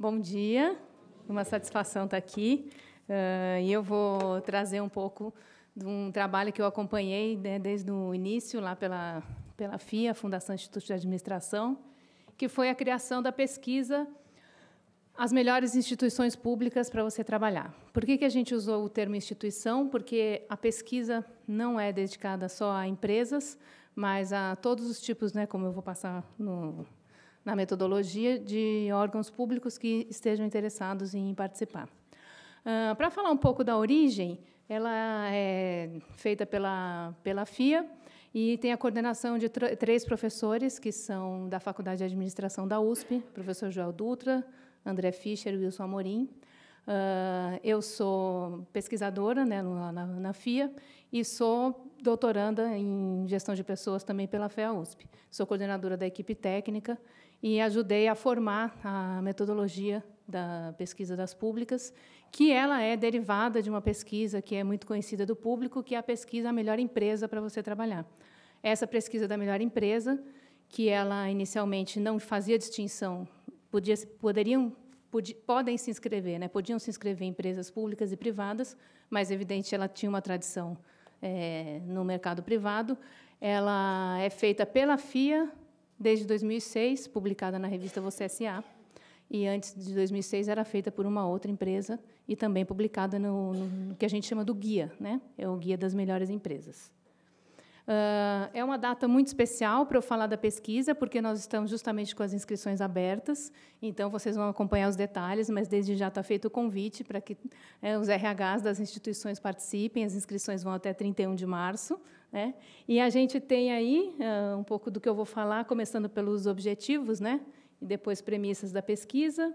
Bom dia, uma satisfação estar aqui. Eh, e eu vou trazer um pouco de um trabalho que eu acompanhei né, desde o início, lá pela, pela FIA, Fundação Instituto de Administração, que foi a criação da pesquisa As Melhores Instituições Públicas para Você Trabalhar. Por que, que a gente usou o termo instituição? Porque a pesquisa não é dedicada só a empresas, mas a todos os tipos, né, como eu vou passar no, na metodologia de órgãos públicos que estejam interessados em participar. Uh, ah, Para falar um pouco da origem, ela é feita pela, pela FIA e tem a coordenação de três professores, que são da Faculdade de Administração da USP, professor Joel Dutra, André Fischer e Wilson Amorim. Uh, eu sou pesquisadora né, na, na, FIA e sou doutoranda em gestão de pessoas também pela FEA USP. Sou coordenadora da equipe técnica e ajudei a formar a metodologia da pesquisa das públicas, que ela é derivada de uma pesquisa que é muito conhecida do público, que é a pesquisa A Melhor Empresa para você trabalhar. Essa pesquisa da melhor empresa, que ela inicialmente não fazia distinção, podia, poderiam podem se inscrever, né? Podiam se inscrever empresas públicas e privadas, mas evidente ela tinha uma tradição é, no mercado privado. Ela é feita pela FIA, desde 2006, publicada na revista Você S.A., é e antes de 2006 era feita por uma outra empresa e também publicada no, no que a gente chama do guia, né? É o guia das melhores empresas. Uh, é uma data muito especial para eu falar da pesquisa, porque nós estamos justamente com as inscrições abertas, então vocês vão acompanhar os detalhes, mas desde já está feito o convite para que é, os RHs das instituições participem, as inscrições vão até 31 de março, né? E a gente tem aí uh, um pouco do que eu vou falar, começando pelos objetivos, né? e depois premissas da pesquisa,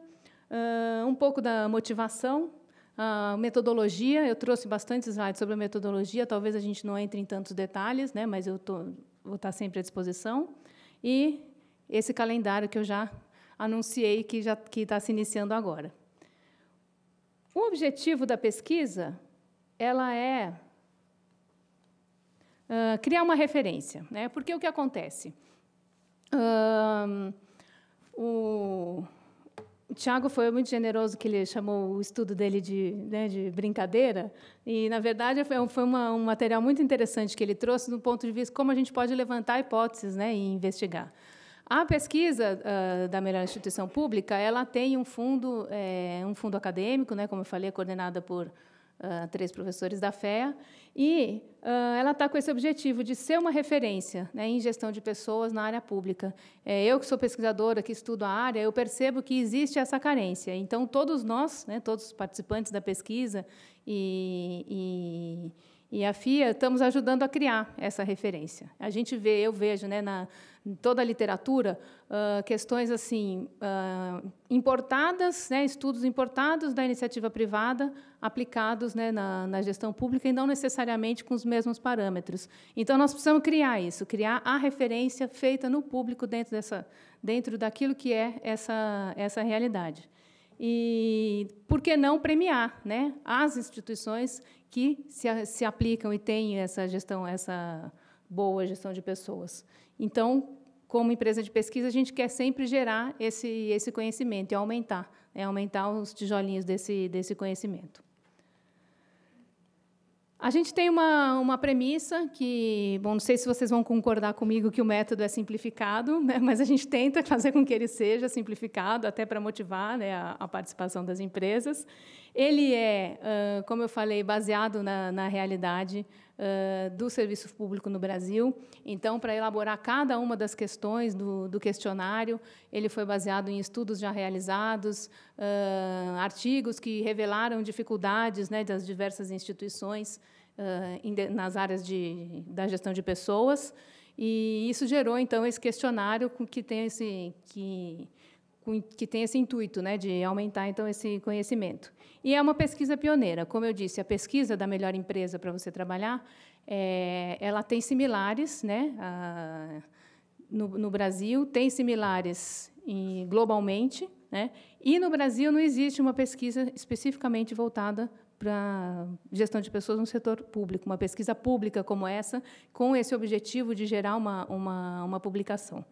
uh, um pouco da motivação, a metodologia. Eu trouxe bastante slides sobre a metodologia, talvez a gente não entre em tantos detalhes, né? mas eu tô, vou estar sempre à disposição. E esse calendário que eu já anunciei que já que está se iniciando agora. O objetivo da pesquisa, ela é criar uma referência. Né? Porque o que acontece? o Tiago foi muito generoso que ele chamou o estudo dele de, né, de brincadeira e na verdade foi, foi uma, um material muito interessante que ele trouxe do ponto de vista como a gente pode levantar hipóteses né, e investigar. A pesquisa uh, da melhor instituição pública ela tem um fundo é, um fundo acadêmico, né, como eu falei, coordenada por uh, três professores da FEA e uh, ela está com esse objetivo de ser uma referência né, em gestão de pessoas na área pública. É, eu, que sou pesquisadora, que estudo a área, eu percebo que existe essa carência. Então, todos nós, né, todos os participantes da pesquisa e, e e a FIA estamos ajudando a criar essa referência. A gente vê, eu vejo, né, na em toda a literatura, uh, questões assim uh, importadas, né, estudos importados da iniciativa privada, aplicados né, na, na, gestão pública e não necessariamente com os mesmos parâmetros. Então nós precisamos criar isso, criar a referência feita no público dentro dessa, dentro daquilo que é essa essa realidade. E por que não premiar né, as instituições que se, se aplicam e têm essa gestão, essa boa gestão de pessoas. Então, como empresa de pesquisa, a gente quer sempre gerar esse, esse conhecimento e aumentar, né, aumentar os tijolinhos desse, desse conhecimento. A gente tem uma, uma premissa que, bom, não sei se vocês vão concordar comigo que o método é simplificado, né? mas a gente tenta fazer com que ele seja simplificado, até para motivar né, a, a, participação das empresas. Ele é, como eu falei, baseado na, na realidade eh, do serviço público no Brasil. Então, para elaborar cada uma das questões do, do, questionário, ele foi baseado em estudos já realizados, uh, artigos que revelaram dificuldades né, das diversas instituições uh, nas áreas de, da gestão de pessoas. E isso gerou, então, esse questionário que tem esse. Que, que tem esse intuito né, de aumentar então esse conhecimento. E é uma pesquisa pioneira. Como eu disse, a pesquisa da melhor empresa para você trabalhar, é, ela tem similares né, a, no, no, Brasil, tem similares em, globalmente, né, e no Brasil não existe uma pesquisa especificamente voltada para gestão de pessoas no setor público, uma pesquisa pública como essa, com esse objetivo de gerar uma, uma, uma publicação.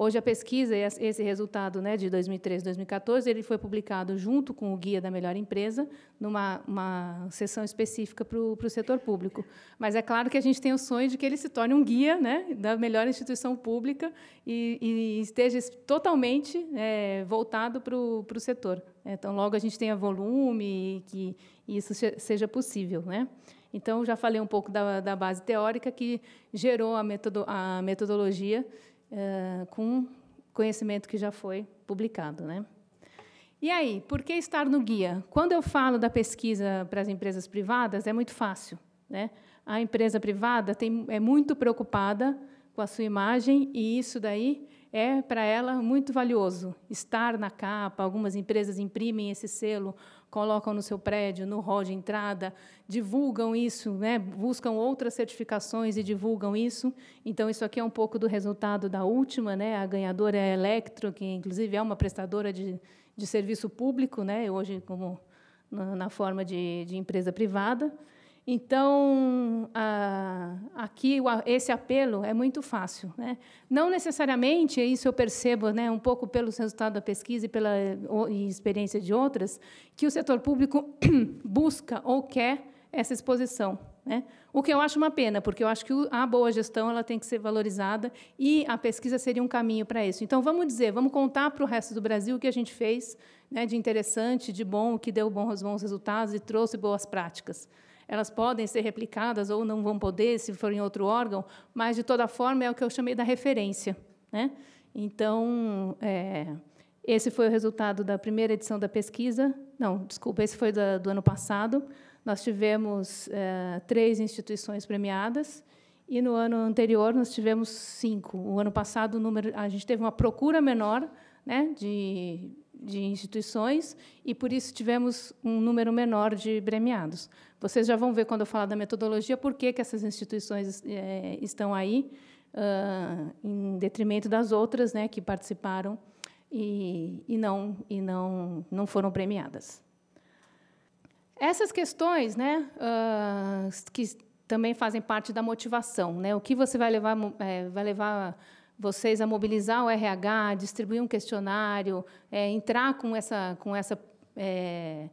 Hoje a pesquisa, esse resultado né, de 2013 2014, ele foi publicado junto com o Guia da Melhor Empresa, numa uma sessão específica para o, para o setor público. Mas é claro que a gente tem o sonho de que ele se torne um guia né, da melhor instituição pública e, e esteja totalmente é, voltado para o, para o setor. É, então, logo a gente tenha volume e que isso seja possível. Né? Então, já falei um pouco da, da base teórica que gerou a, metodo, a metodologia eh, com conhecimento que já foi publicado. Né? E aí, por que estar no guia? Quando eu falo da pesquisa para as empresas privadas, é muito fácil. Né? A empresa privada tem, é muito preocupada com a sua imagem e isso daí é para ela muito valioso estar na capa. Algumas empresas imprimem esse selo, colocam no seu prédio, no hall de entrada, divulgam isso, né? buscam outras certificações e divulgam isso. Então, isso aqui é um pouco do resultado da última, né? a ganhadora é a Electro, que inclusive é uma prestadora de, de serviço público, né? hoje como na, forma de, de empresa privada. Então, aqui esse apelo é muito fácil. Né? Não necessariamente, isso eu percebo né, um pouco pelos resultados da pesquisa e pela e experiência de outras, que o setor público busca ou quer essa exposição. Né? O que eu acho uma pena, porque eu acho que a boa gestão ela tem que ser valorizada e a pesquisa seria um caminho para isso. Então, vamos dizer, vamos contar para o resto do Brasil o que a gente fez né, de interessante, de bom, que deu bons resultados e trouxe boas práticas elas podem ser replicadas ou não vão poder se for em outro órgão, mas, de toda forma, é o que eu chamei da referência. Né? Então, é, esse foi o resultado da primeira edição da pesquisa. Não, desculpa, esse foi da, do ano passado. Nós tivemos é, três instituições premiadas e no ano anterior nós tivemos cinco. O ano passado o número, a gente teve uma procura menor né, de de instituições e, por isso, tivemos um número menor de premiados. Vocês já vão ver, quando eu falar da metodologia, por que, que essas instituições é, estão aí, uh, em detrimento das outras né, que participaram e, e, não, e não, não foram premiadas. Essas questões né, uh, que também fazem parte da motivação. Né, o que você vai levar, é, vai levar vocês a mobilizar o RH, distribuir um questionário, é, entrar com essa, com essa é,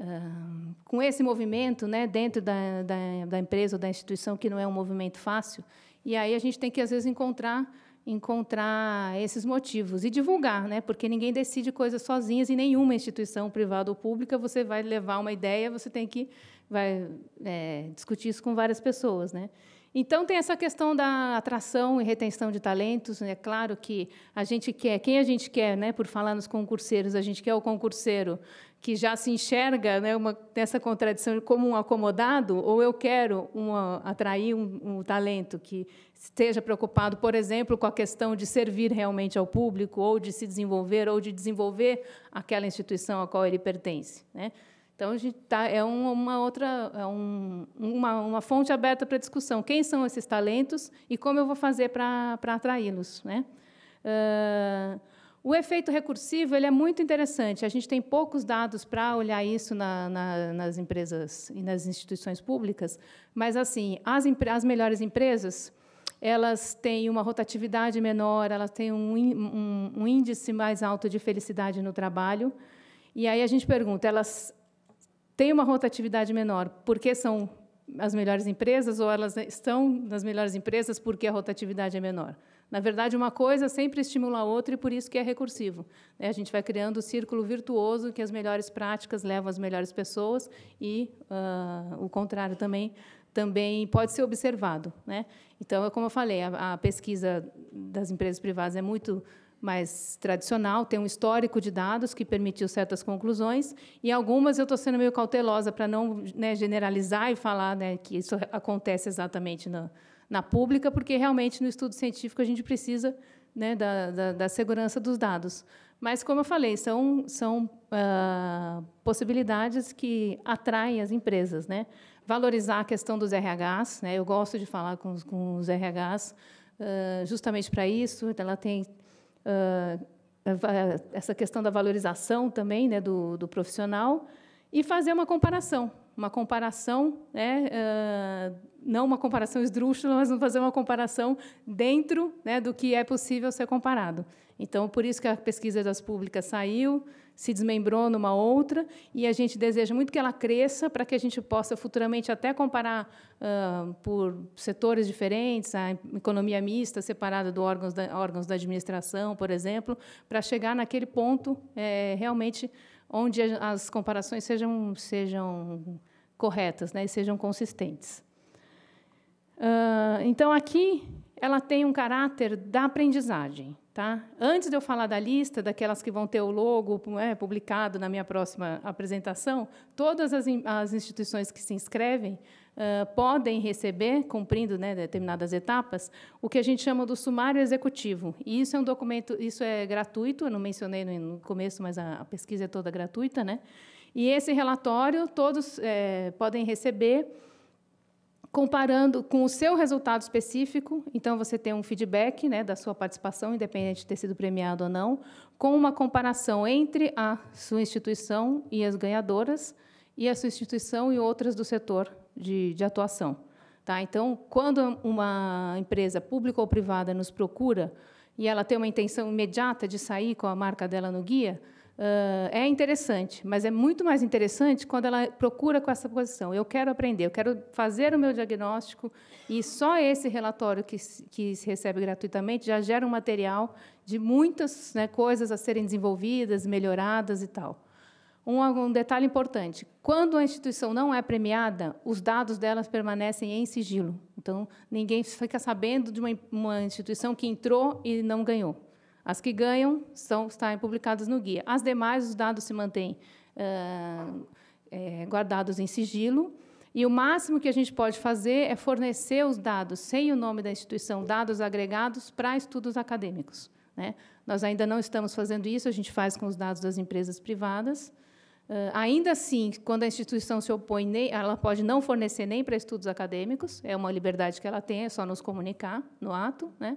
ah, com esse movimento né, dentro da, da, da, empresa ou da instituição, que não é um movimento fácil. E aí a gente tem que, às vezes, encontrar encontrar esses motivos e divulgar, né? Porque ninguém decide coisas sozinhas e nenhuma instituição privada ou pública você vai levar uma ideia, você tem que vai, é, discutir isso com várias pessoas, né? Então, tem essa questão da atração e retenção de talentos. É claro que a gente quer, quem a gente quer, né, por falar nos concurseiros, a gente quer o concurseiro que já se enxerga né, uma, nessa contradição como um acomodado, ou eu quero uma, ah, atrair um, um talento que esteja preocupado, por exemplo, com a questão de servir realmente ao público, ou de se desenvolver, ou de desenvolver aquela instituição a qual ele pertence. Né? Então, a gente tá, é uma outra, é um, uma, uma fonte aberta para discussão. Quem são esses talentos e como eu vou fazer para, para atraí-los? Né? Uh, o efeito recursivo ele é muito interessante. A gente tem poucos dados para olhar isso na, na, nas empresas e nas instituições públicas, mas assim as, as melhores empresas elas têm uma rotatividade menor, elas têm um, um, um, índice mais alto de felicidade no trabalho. E aí a gente pergunta, elas tem uma rotatividade menor, porque são as melhores empresas ou elas estão nas melhores empresas porque a rotatividade é menor. Na verdade, uma coisa sempre estimula a outra e por isso que é recursivo. Né? A gente vai criando o um círculo virtuoso que as melhores práticas levam às melhores pessoas e uh, o contrário também também pode ser observado. Né? Então, é como eu falei, a, a pesquisa das empresas privadas é muito mais tradicional, tem um histórico de dados que permitiu certas conclusões, e algumas eu estou sendo meio cautelosa para não né, generalizar e falar né, que isso acontece exatamente na, na pública, porque realmente no estudo científico a gente precisa né, da, da, da, segurança dos dados. Mas, como eu falei, são, são ah, possibilidades que atraem as empresas. Né? Valorizar a questão dos RHs, né? eu gosto de falar com, com os RHs, ah, justamente para isso, ela tem ah, essa questão da valorização também né, do, do, profissional e fazer uma comparação. Uma comparação, né, uh, não uma comparação esdrúxula, mas fazer uma comparação dentro né, do que é possível ser comparado. Então, por isso que a pesquisa das públicas saiu, se desmembrou numa outra, e a gente deseja muito que ela cresça para que a gente possa futuramente até comparar uh, por setores diferentes, a economia mista separada dos órgãos da, órgãos da administração, por exemplo, para chegar naquele ponto é, realmente onde as comparações sejam, sejam corretas né, e sejam consistentes. Uh, então, aqui ela tem um caráter da aprendizagem. Tá? Antes de eu falar da lista, daquelas que vão ter o logo é, publicado na minha próxima apresentação, todas as, as instituições que se inscrevem uh, podem receber, cumprindo né, determinadas etapas, o que a gente chama do sumário executivo. E isso é um documento, isso é gratuito, eu não mencionei no começo, mas a, a pesquisa é toda gratuita. Né? E esse relatório todos é, podem receber comparando com o seu resultado específico, então você tem um feedback né, da sua participação, independente de ter sido premiado ou não, com uma comparação entre a sua instituição e as ganhadoras, e a sua instituição e outras do setor de, de atuação. Tá? Então, quando uma empresa pública ou privada nos procura e ela tem uma intenção imediata de sair com a marca dela no guia, uh, é interessante, mas é muito mais interessante quando ela procura com essa posição. Eu quero aprender, eu quero fazer o meu diagnóstico e só esse relatório que, que se recebe gratuitamente já gera um material de muitas né, coisas a serem desenvolvidas, melhoradas e tal. Um, um, detalhe importante: quando a instituição não é premiada, os dados delas permanecem em sigilo. Então, ninguém fica sabendo de uma, uma instituição que entrou e não ganhou. As que ganham são estão publicadas no guia. As demais, os dados se mantêm uh, é, guardados em sigilo. E o máximo que a gente pode fazer é fornecer os dados, sem o nome da instituição, dados agregados para estudos acadêmicos. Né? Nós ainda não estamos fazendo isso, a gente faz com os dados das empresas privadas. Uh, ainda assim, quando a instituição se opõe, nem, ela pode não fornecer nem para estudos acadêmicos, é uma liberdade que ela tem, é só nos comunicar no ato. Né?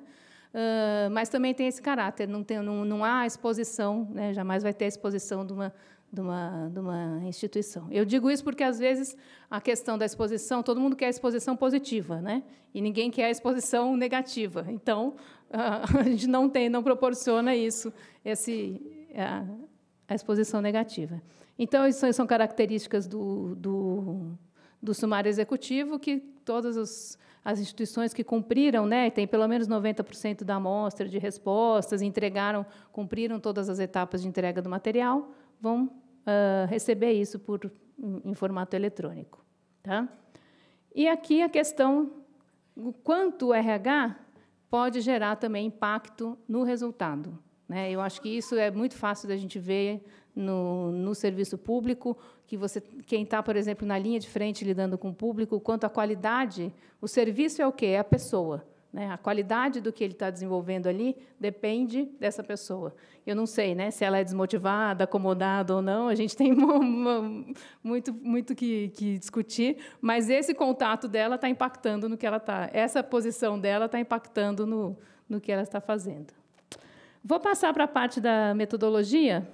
Uh, mas também tem esse caráter, não, tem, não, não há exposição, né? jamais vai ter a exposição de uma, de, uma, de uma instituição. Eu digo isso porque, às vezes, a questão da exposição, todo mundo quer a exposição positiva, né? e ninguém quer a exposição negativa. Então, uh, a gente não tem, não proporciona isso, esse, a, a exposição negativa. Então, isso são características do, do, do sumário executivo que todas os as instituições que cumpriram, né, tem pelo menos 90% da amostra de respostas, entregaram, cumpriram todas as etapas de entrega do material, vão uh, receber isso por, em, em formato eletrônico. Tá? E aqui a questão, o quanto o RH pode gerar também impacto no resultado. Né? Eu acho que isso é muito fácil da gente ver no, no serviço público, que você, quem está, por exemplo, na linha de frente lidando com o público, quanto à qualidade, o serviço é o quê? É a pessoa. Né? A qualidade do que ele está desenvolvendo ali depende dessa pessoa. Eu não sei né, se ela é desmotivada, acomodada ou não, a gente tem muito, muito que, que, discutir, mas esse contato dela está impactando no que ela está, essa posição dela está impactando no, no que ela está fazendo. Vou passar para a parte da metodologia.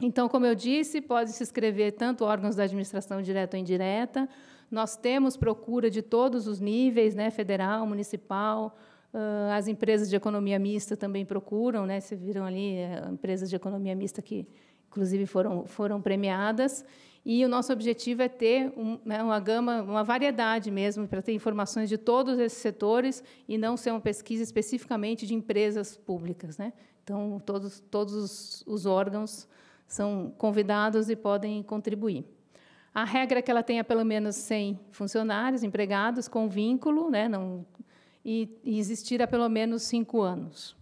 Então, como eu disse, pode se inscrever tanto órgãos da administração direta ou indireta. Nós temos procura de todos os níveis, né, federal, municipal, ah, as empresas de economia mista também procuram, né? Vocês viram ali eh, empresas de economia mista que, inclusive, foram, foram premiadas. E o nosso objetivo é ter um, né, uma gama, uma variedade mesmo, para ter informações de todos esses setores e não ser uma pesquisa especificamente de empresas públicas. Né? Então, todos, todos os órgãos são convidados e podem contribuir. A regra é que ela tenha pelo menos 100 funcionários, empregados, com vínculo, né, não, e, e existir há pelo menos cinco anos.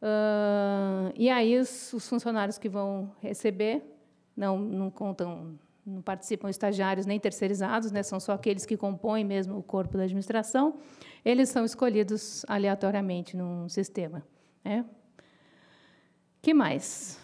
Uh, e aí os, os, funcionários que vão receber não, não contam, não participam estagiários nem terceirizados, né, são só aqueles que compõem mesmo o corpo da administração. Eles são escolhidos aleatoriamente num sistema. Né? que mais?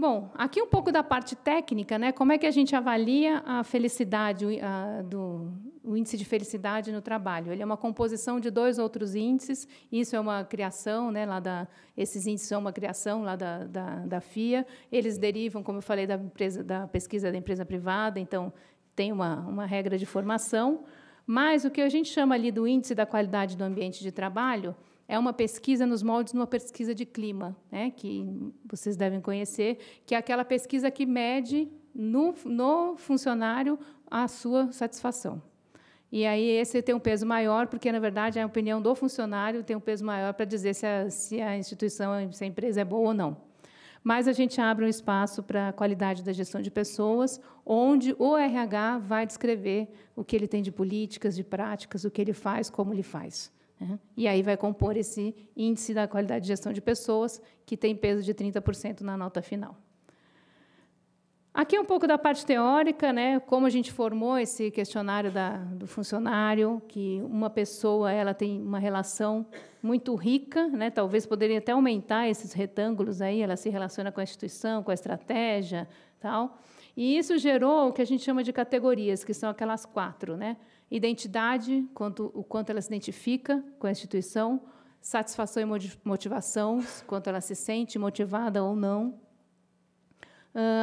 Bom, aqui um pouco da parte técnica, né? Como é que a gente avalia a felicidade, a, do, o índice de felicidade no trabalho? Ele é uma composição de dois outros índices. Isso é uma criação, né? Lá da, esses índices são uma criação lá da, da, da FIA. Eles derivam, como eu falei, da, empresa, da pesquisa da empresa privada. Então, tem uma, uma regra de formação. Mas o que a gente chama ali do índice da qualidade do ambiente de trabalho é uma pesquisa nos moldes de uma pesquisa de clima, né, que vocês devem conhecer, que é aquela pesquisa que mede no, no funcionário a sua satisfação. E aí esse tem um peso maior, porque, na verdade, é a opinião do funcionário tem um peso maior para dizer se a, se a instituição, se a empresa é boa ou não mas a gente abre um espaço para a qualidade da gestão de pessoas, onde o RH vai descrever o que ele tem de políticas, de práticas, o que ele faz, como ele faz. Né? E aí vai compor esse índice da qualidade de gestão de pessoas, que tem peso de 30% na nota final. Aqui é um pouco da parte teórica, né? Como a gente formou esse questionário da, do funcionário, que uma pessoa ela tem uma relação muito rica, né? Talvez poderia até aumentar esses retângulos aí. Ela se relaciona com a instituição, com a estratégia, tal. E isso gerou o que a gente chama de categorias, que são aquelas quatro, né? Identidade, quanto, o quanto ela se identifica com a instituição. Satisfação e motivação, quanto ela se sente motivada ou não.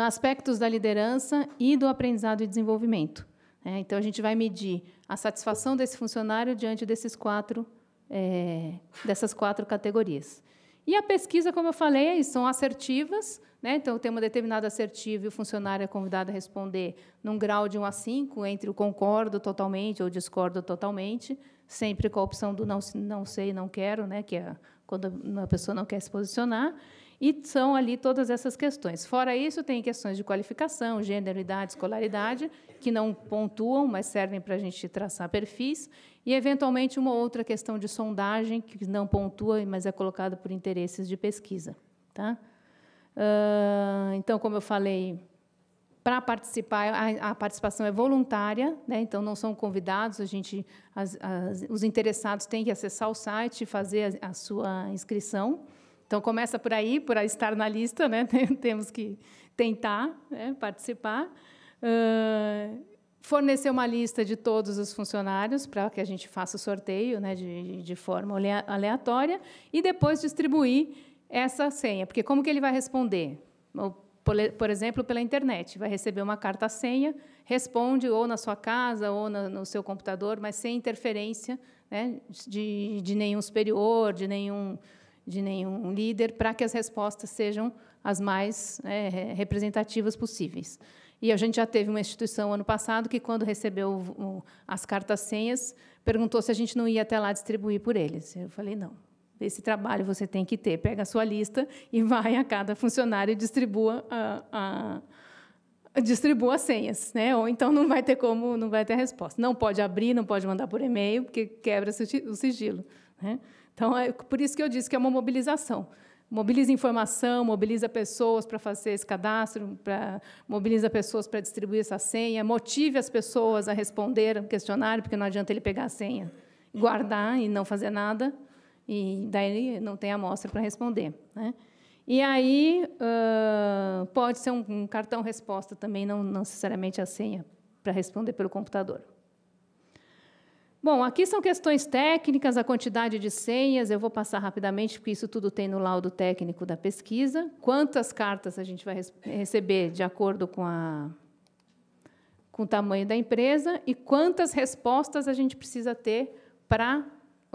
aspectos da liderança e do aprendizado e desenvolvimento. Né? então, a gente vai medir a satisfação desse funcionário diante desses quatro, é, dessas quatro categorias. E a pesquisa, como eu falei, são assertivas, né? Então, tem uma determinada assertiva e o funcionário é convidado a responder num grau de 1 a 5, entre o concordo totalmente ou discordo totalmente, sempre com a opção do não, não sei, não quero, né? que é quando uma pessoa não quer se posicionar. E são ali todas essas questões. Fora isso, tem questões de qualificação, gênero, idade, escolaridade, que não pontuam, mas servem para a gente traçar perfis. E, eventualmente, uma outra questão de sondagem, que não pontua, mas é colocada por interesses de pesquisa. Tá? então, como eu falei, para participar, a, a, participação é voluntária, né? então não são convidados, a gente, as, as, os interessados têm que acessar o site e fazer a, a, sua inscrição. Então, começa por aí, por estar na lista, né? temos que tentar né? participar. Uh, fornecer uma lista de todos os funcionários para que a gente faça o sorteio né, de, de forma aleatória e depois distribuir essa senha, porque como que ele vai responder? Por exemplo, pela internet, vai receber uma carta senha, responde ou na sua casa ou no seu computador, mas sem interferência né, de, de nenhum superior, de nenhum, de nenhum líder, para que as respostas sejam as mais é, representativas possíveis. E a gente já teve uma instituição ano passado que, quando recebeu as cartas senhas, perguntou se a gente não ia até lá distribuir por eles. Eu falei, não, esse trabalho você tem que ter. Pega a sua lista e vai a cada funcionário e distribua a, a distribua as senhas, né? Ou então não vai ter como, não vai ter resposta. Não pode abrir, não pode mandar por e-mail, porque quebra o sigilo. Né? Então é por isso que eu disse que é uma mobilização. Mobiliza informação, mobiliza pessoas para fazer esse cadastro, pra, mobiliza pessoas para distribuir essa senha, motive as pessoas a responder o questionário, porque não adianta ele pegar a senha, guardar e não fazer nada, e daí não tem amostra para responder. Né? E aí uh, pode ser um, um, cartão resposta também, não, não necessariamente a senha para responder pelo computador. Bom, aqui são questões técnicas, a quantidade de senhas, eu vou passar rapidamente, porque isso tudo tem no laudo técnico da pesquisa. Quantas cartas a gente vai receber de acordo com, a, com o tamanho da empresa e quantas respostas a gente precisa ter para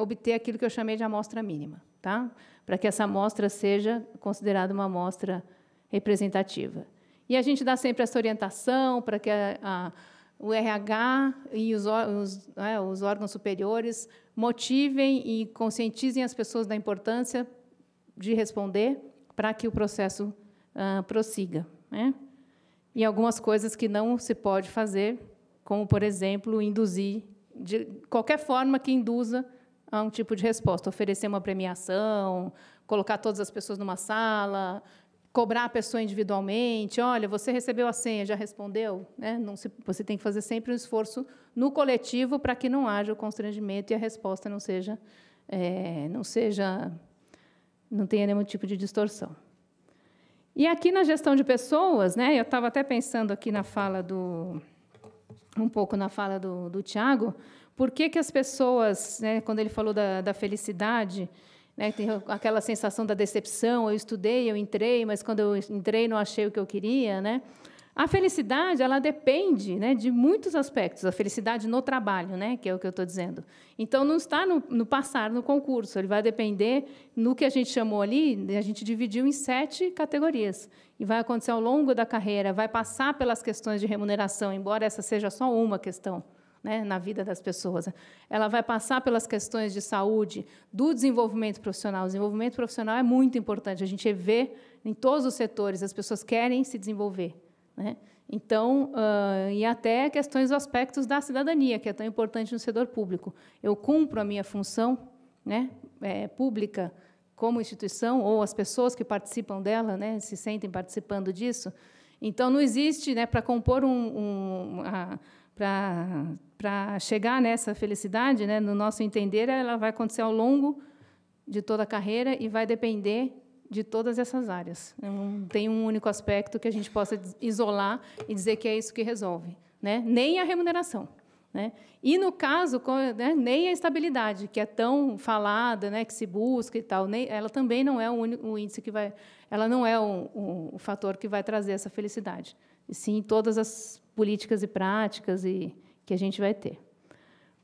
obter aquilo que eu chamei de amostra mínima, tá? para que essa amostra seja considerada uma amostra representativa. E a gente dá sempre essa orientação para que a, a, o RH e os, os, né, os órgãos superiores motivem e conscientizem as pessoas da importância de responder para que o processo ah, prossiga. Né? E algumas coisas que não se pode fazer, como, por exemplo, induzir, de qualquer forma que induza a um tipo de resposta. Oferecer uma premiação, colocar todas as pessoas numa sala, cobrar a pessoa individualmente. Olha, você recebeu a senha, já respondeu? Né? Não se, você tem que fazer sempre um esforço no coletivo para que não haja o constrangimento e a resposta não seja, é, não seja, não tenha nenhum tipo de distorção. E aqui na gestão de pessoas, né? Eu estava até pensando aqui na fala do um pouco na fala do, do Tiago. Tiago por que, que as pessoas, né, quando ele falou da, da felicidade, né, tem aquela sensação da decepção, eu estudei, eu entrei, mas quando eu entrei não achei o que eu queria, né? A felicidade, ela depende né, de muitos aspectos. A felicidade no trabalho, né, que é o que eu estou dizendo. Então, não está no, no, passar no concurso. Ele vai depender no que a gente chamou ali, né, a gente dividiu em sete categorias. E vai acontecer ao longo da carreira, vai passar pelas questões de remuneração, embora essa seja só uma questão né, na vida das pessoas. Ela vai passar pelas questões de saúde, do desenvolvimento profissional. O desenvolvimento profissional é muito importante. A gente vê em todos os setores, as pessoas querem se desenvolver. Né? Então, uh, e até questões dos aspectos da cidadania, que é tão importante no setor público. Eu cumpro a minha função né, é, pública como instituição, ou as pessoas que participam dela né, se sentem participando disso. Então, não existe, né, para compor um, um a, para chegar nessa felicidade, né, no nosso entender, ela vai acontecer ao longo de toda a carreira e vai depender de todas essas áreas. Não tem um único aspecto que a gente possa isolar e dizer que é isso que resolve, né? Nem a remuneração, né? E no caso, né, nem a estabilidade, que é tão falada, né, que se busca e tal, nem, ela também não é o, único, índice que vai, ela não é o, o, o fator que vai trazer essa felicidade. E sim todas as políticas e práticas e, que a gente vai ter.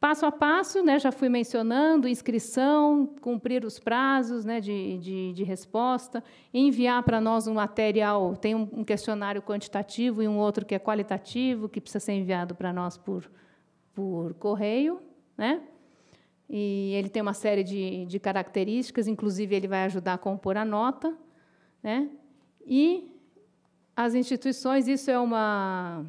Passo a passo, né, já fui mencionando, inscrição, cumprir os prazos né, de, de, de resposta, enviar para nós um material, tem um, um questionário quantitativo e um outro que é qualitativo, que precisa ser enviado para nós por, por correio. Né? E ele tem uma série de, de características, inclusive ele vai ajudar a compor a nota. Né? E as instituições, isso é uma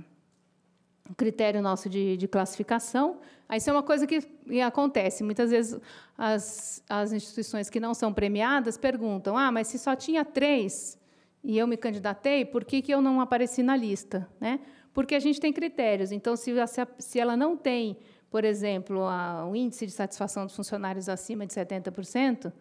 critério nosso de, de, classificação. Isso é uma coisa que acontece. Muitas vezes as, as instituições que não são premiadas perguntam: ah, mas se só tinha três e eu me candidatei, por que, que eu não apareci na lista? Né? Porque a gente tem critérios. Então, se, se ela não tem, por exemplo, a, o índice de satisfação dos funcionários acima de 70%,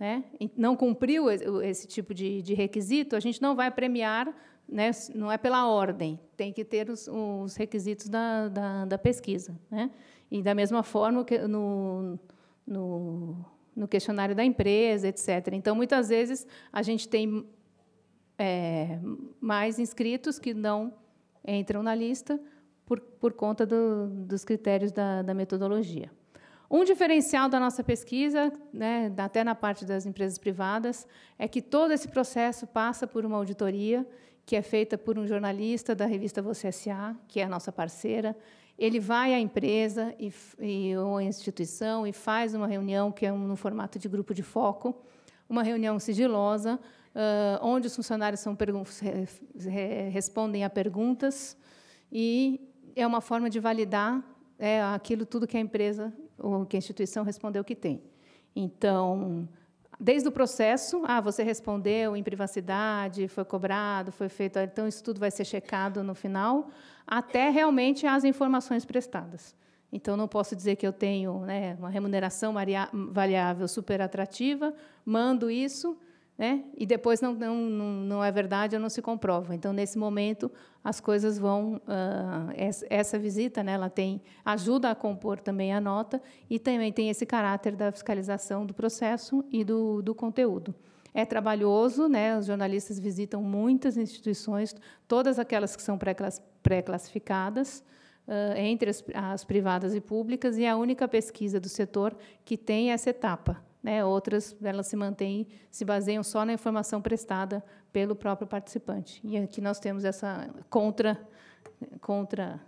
né, não cumpriu esse tipo de, de requisito, a gente não vai premiar né, não é pela ordem, tem que ter os, os requisitos da, da, da pesquisa. Né? E, da mesma forma, no, no, no, questionário da empresa, etc. Então, muitas vezes, a gente tem é, mais inscritos que não entram na lista por, por conta do, dos critérios da, da metodologia. Um diferencial da nossa pesquisa, né, até na parte das empresas privadas, é que todo esse processo passa por uma auditoria que é feita por um jornalista da revista Você S.A., que é a nossa parceira. Ele vai à empresa e, e, ou à instituição e faz uma reunião, que é um, no formato de grupo de foco, uma reunião sigilosa, uh, onde os funcionários são respondem a perguntas e é uma forma de validar é, aquilo tudo que a empresa ou que a instituição respondeu que tem. Então, desde o processo, ah, você respondeu em privacidade, foi cobrado, foi feito, ah, então isso tudo vai ser checado no final, até realmente as informações prestadas. Então, não posso dizer que eu tenho né, uma remuneração variável super atrativa, mando isso, né? e depois não, não, não é verdade ou não se comprova. Então, nesse momento, as coisas vão. Uh, essa visita né, ela tem, ajuda a compor também a nota e também tem esse caráter da fiscalização do processo e do, do conteúdo. É trabalhoso, né? os jornalistas visitam muitas instituições, todas aquelas que são pré-classificadas. Ah, entre as, privadas e públicas, e é a única pesquisa do setor que tem essa etapa, né? Outras elas se mantêm, se baseiam só na informação prestada pelo próprio participante. E aqui nós temos essa contra contra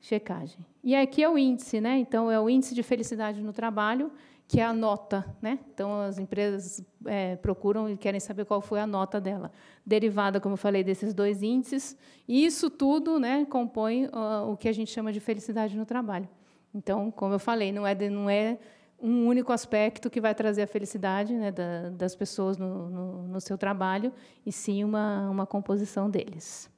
checagem. E aqui é o índice, né? Então é o índice de felicidade no trabalho que é a nota, né? Então as empresas é, procuram e querem saber qual foi a nota dela, derivada, como eu falei, desses dois índices. E isso tudo, né, compõe uh, o que a gente chama de felicidade no trabalho. Então, como eu falei, não é, de, não é um único aspecto que vai trazer a felicidade né, da, das pessoas no, no, no, seu trabalho, e sim uma, uma composição deles.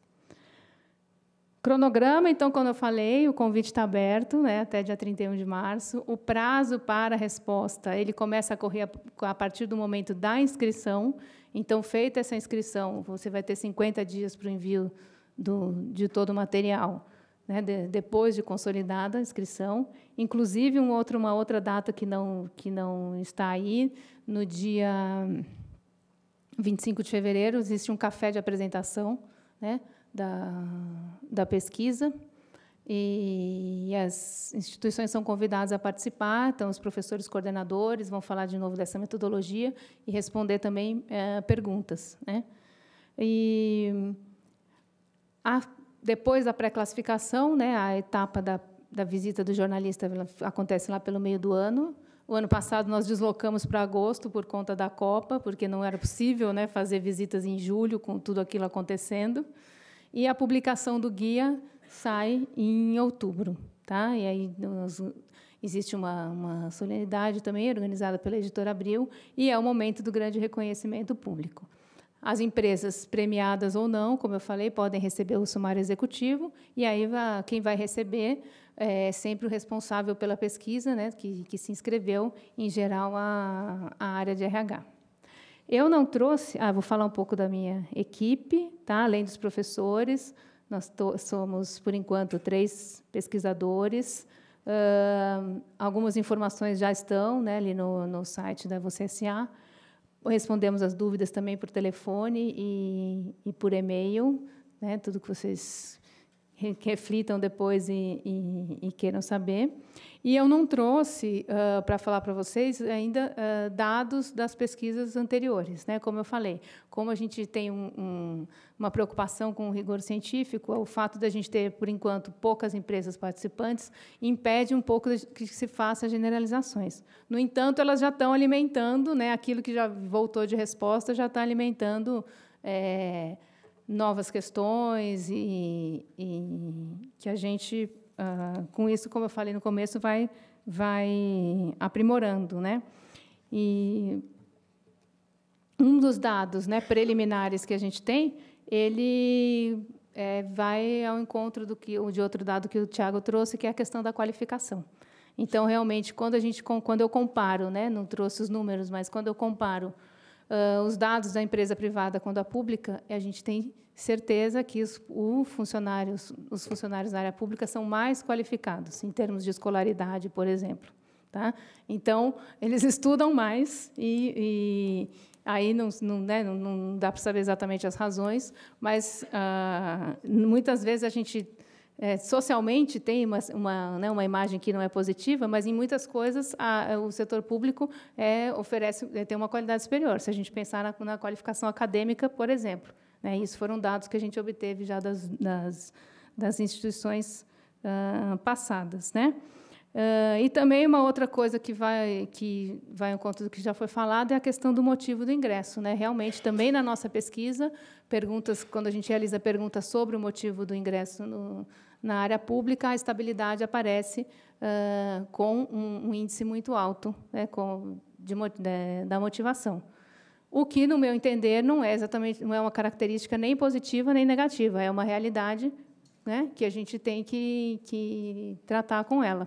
Cronograma, então, quando eu falei, o convite está aberto né, até dia 31 de março. O prazo para a resposta, ele começa a correr a, a partir do momento da inscrição. Então, feita essa inscrição, você vai ter 50 dias para o envio do, de todo o material né, de, depois de consolidada a inscrição. Inclusive, um outro, uma outra data que não, que não está aí, no dia 25 hum, de fevereiro, existe um café de apresentação né, da, da pesquisa. E, as instituições são convidadas a participar, então os professores coordenadores vão falar de novo dessa metodologia e responder também é, perguntas. Né? E hum, a depois da pré-classificação, né, a etapa da, da visita do jornalista acontece lá pelo meio do ano. O ano passado nós deslocamos para agosto por conta da Copa, porque não era possível né, fazer visitas em julho com tudo aquilo acontecendo. E a publicação do guia sai em outubro. Tá? E aí nós, existe uma, uma solenidade também organizada pela Editora Abril, e é o momento do grande reconhecimento público. As empresas premiadas ou não, como eu falei, podem receber o sumário executivo, e aí quem vai receber é sempre o responsável pela pesquisa, né, que, que se inscreveu, em geral, a, a área de RH. Eu não trouxe. Ah, vou falar um pouco da minha equipe, tá? além dos professores, nós somos, por enquanto, três pesquisadores. Uh, algumas informações já estão né, ali no, no site da VCSA. Respondemos as dúvidas também por telefone e, e por e-mail, né, tudo que vocês reflitam depois e, e, e, queiram saber. E eu não trouxe uh, para falar para vocês ainda uh, dados das pesquisas anteriores, né? Como eu falei, como a gente tem um, um, uma preocupação com o rigor científico, o fato da gente ter por enquanto poucas empresas participantes impede um pouco que se faça generalizações. No entanto, elas já estão alimentando, né? Aquilo que já voltou de resposta já está alimentando. É, novas questões e, e que a gente, uh, com isso, como eu falei no começo, vai, vai aprimorando. Né? E um dos dados né, preliminares que a gente tem, ele é, vai ao encontro do que, de outro dado que o Tiago trouxe, que é a questão da qualificação. Então, realmente, quando, a gente, quando eu comparo, né, não trouxe os números, mas quando eu comparo uh, os dados da empresa privada quanto à pública, a gente tem certeza que os, funcionários, os funcionários da área pública são mais qualificados, em termos de escolaridade, por exemplo. Tá? Então, eles estudam mais e, e aí não, não, né, não, não dá para saber exatamente as razões, mas uh, muitas vezes a gente é, socialmente tem uma, uma, né, uma, imagem que não é positiva, mas em muitas coisas a, é, o setor público é, oferece é, tem uma qualidade superior. Se a gente pensar na, na qualificação acadêmica, por exemplo, né, isso foram dados que a gente obteve já das, das, das instituições uh, passadas, né? Uh, e também uma outra coisa que vai que vai em conta do que já foi falado é a questão do motivo do ingresso, né? Realmente também na nossa pesquisa perguntas quando a gente realiza perguntas sobre o motivo do ingresso no, na área pública, a estabilidade aparece uh, com um, um, índice muito alto né, com, de, de, da motivação. O que, no meu entender, não é exatamente não é uma característica nem positiva nem negativa, é uma realidade né, que a gente tem que, que tratar com ela.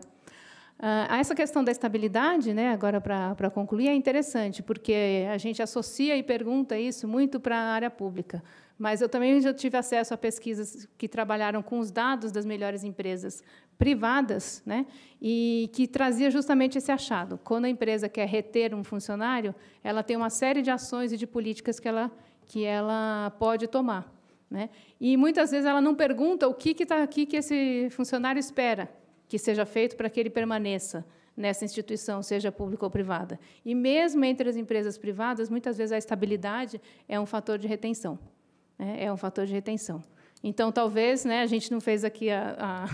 Uh, essa questão da estabilidade, né, agora para concluir, é interessante, porque a gente associa e pergunta isso muito para a área pública. Mas eu também já tive acesso a pesquisas que trabalharam com os dados das melhores empresas privadas, né? E que trazia justamente esse achado. Quando a empresa quer reter um funcionário, ela tem uma série de ações e de políticas que ela que ela pode tomar, né? E muitas vezes ela não pergunta o que que está aqui que esse funcionário espera que seja feito para que ele permaneça nessa instituição, seja pública ou privada. E mesmo entre as empresas privadas, muitas vezes a estabilidade é um fator de retenção né, é um fator de retenção. Então, talvez, né, a gente não fez aqui a, a,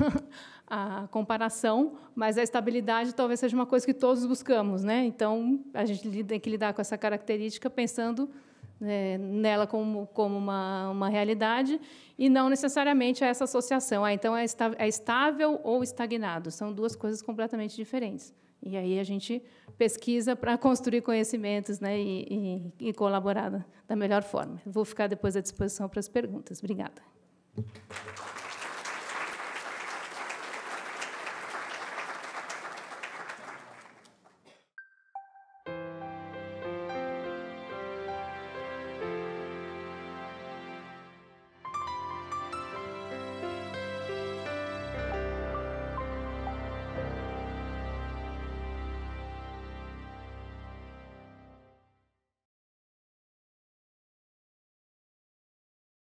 a, comparação, mas a estabilidade talvez seja uma coisa que todos buscamos. Né? Então, a gente tem que lidar com essa característica pensando né, nela como, como uma, uma realidade e não necessariamente essa associação. Ah, então, é, é estável ou estagnado. São duas coisas completamente diferentes. E aí a gente pesquisa para construir conhecimentos né, e, e, e, colaborar da melhor forma. Vou ficar depois à disposição para as perguntas. Obrigada.